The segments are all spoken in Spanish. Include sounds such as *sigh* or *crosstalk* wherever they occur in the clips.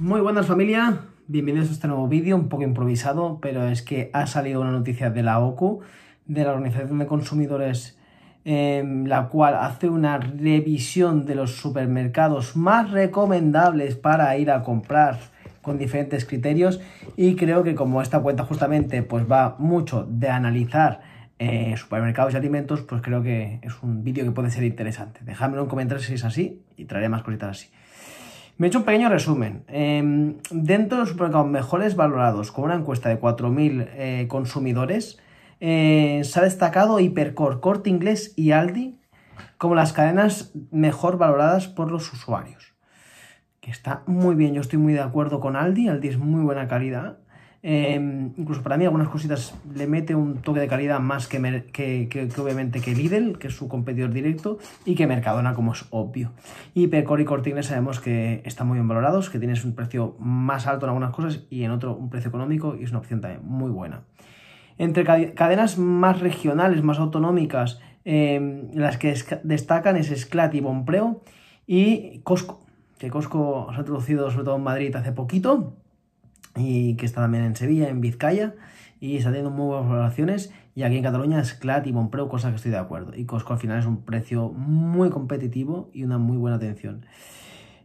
Muy buenas familia, bienvenidos a este nuevo vídeo, un poco improvisado, pero es que ha salido una noticia de la OCU, de la Organización de Consumidores Em, la cual hace una revisión de los supermercados más recomendables para ir a comprar con diferentes criterios y creo que como esta cuenta justamente pues va mucho de analizar eh, supermercados y alimentos, pues creo que es un vídeo que puede ser interesante. Dejadmelo en comentario si es así y traeré más cositas así. Me he hecho un pequeño resumen. Em, dentro de los supermercados mejores valorados, con una encuesta de 4.000 eh, consumidores, eh, se ha destacado Hipercore, Corte Inglés y Aldi como las cadenas mejor valoradas por los usuarios. Que está muy bien, yo estoy muy de acuerdo con Aldi, Aldi es muy buena calidad. Em, incluso para mí algunas cositas le mete un toque de calidad más que, que, obviamente que Lidl, que es su competidor directo, y que Mercadona, como es obvio. Y y Corte Inglés sabemos que están muy bien valorados, que tienes un precio más alto en algunas cosas y en otro un precio económico y es una opción también muy buena. Entre cadenas más regionales, más autonómicas, em, las que destacan es SCLAT y Bompreo y Costco, que Costco se ha introducido sobre todo en Madrid hace poquito y que está también en Sevilla, en Vizcaya y está teniendo muy buenas valoraciones y aquí en Cataluña es Clat y Bompreo, cosa que estoy de acuerdo. Y Costco al final es un precio muy competitivo y una muy buena atención.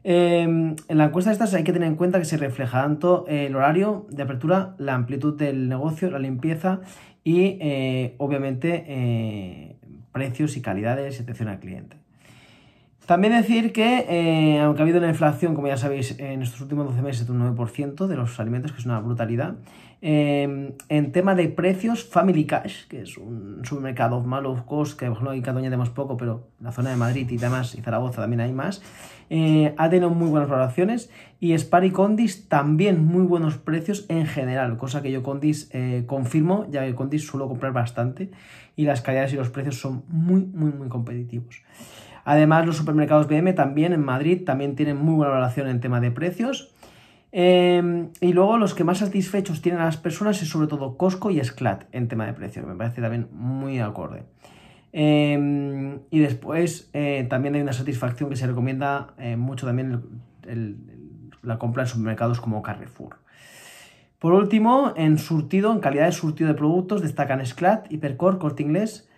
Em, en la encuesta de estas hay que tener en cuenta que se refleja tanto eh, el horario de apertura, la amplitud del negocio, la limpieza y eh, obviamente eh, precios y calidades, atención al cliente. También decir que, eh, aunque ha habido una inflación, como ya sabéis, en estos últimos 12 meses de un 9% de los alimentos, que es una brutalidad, eh, en tema de precios, Family Cash, que es un supermercado malo, cost, que bueno, en tenemos poco, pero en la zona de Madrid y demás, y Zaragoza también hay más, eh, ha tenido muy buenas valoraciones, y Spar y Condis también muy buenos precios en general, cosa que yo Condis confirmo, ya que Condis suelo comprar bastante, y las calidades y los precios son muy, muy, muy competitivos. Además, los supermercados BM también en Madrid también tienen muy buena valoración en tema de precios. Em, y luego los que más satisfechos tienen a las personas es sobre todo Costco y Sclat en tema de precios. Me parece también muy acorde. Em, y después eh, también hay una satisfacción que se recomienda eh, mucho también la compra en supermercados como Carrefour. Por último, en surtido, en calidad de surtido de productos, destacan Sclat, Hipercore, Corte Inglés,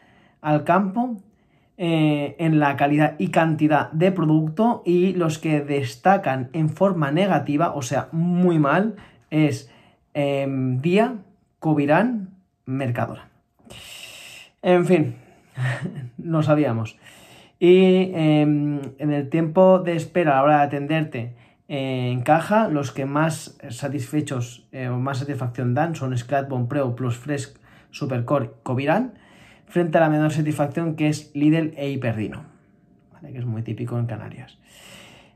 Alcampo, eh, en la calidad y cantidad de producto y los que destacan en forma negativa, o sea, muy mal, es em, Día, Covirán, Mercadora. En fin, no *laughs* sabíamos. Y em, en el tiempo de espera a la hora de atenderte eh, en caja, los que más satisfechos eh, o más satisfacción dan son Scratch Pro Plus Fresh Supercore Covirán frente a la menor satisfacción que es Lidl e Hiperdino, que es muy típico en Canarias.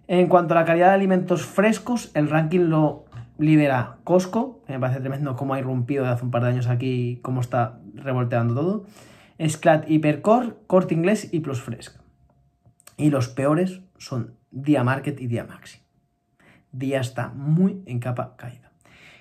En cuanto a la calidad de alimentos frescos, el ranking lo lidera Costco, me parece tremendo cómo ha irrumpido de hace un par de años aquí, cómo está revolteando todo. Sclat Hipercore, Corte Inglés y Plus Fresca. Y los peores son Día Market y Día Maxi. Día está muy en capa caída.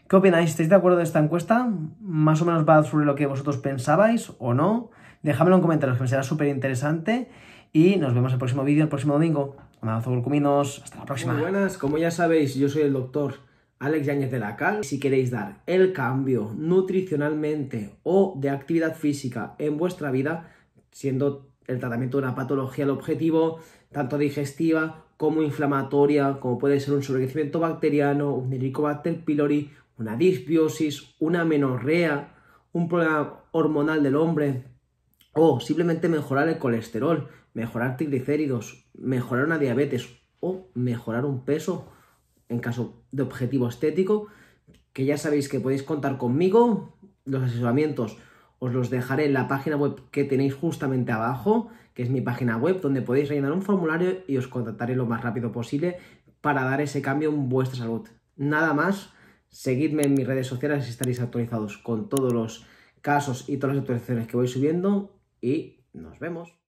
¿Qué opináis? ¿Estáis de acuerdo de esta encuesta? ¿Más o menos va sobre lo que vosotros pensabais o no? Déjamelo en comentarios, que me será súper interesante. Y nos vemos el próximo vídeo, el próximo domingo. Un abrazo, Volcuminos. Hasta la próxima. Muy buenas, como ya sabéis, yo soy el doctor Alex Yáñez de la Cal. Si queréis dar el cambio nutricionalmente o de actividad física en vuestra vida, siendo el tratamiento de una patología el objetivo, tanto digestiva como inflamatoria, como puede ser un sobrecrecimiento bacteriano, un helicobacter pylori, una disbiosis, una menorrea, un problema hormonal del hombre, o simplemente mejorar el colesterol, mejorar triglicéridos, mejorar una diabetes o mejorar un peso en caso de objetivo estético, que ya sabéis que podéis contar conmigo, los asesoramientos os los dejaré en la página web que tenéis justamente abajo, que es mi página web, donde podéis rellenar un formulario y os contactaré lo más rápido posible para dar ese cambio en vuestra salud. Nada más, seguidme en mis redes sociales si estaréis actualizados con todos los casos y todas las actualizaciones que voy subiendo y nos vemos.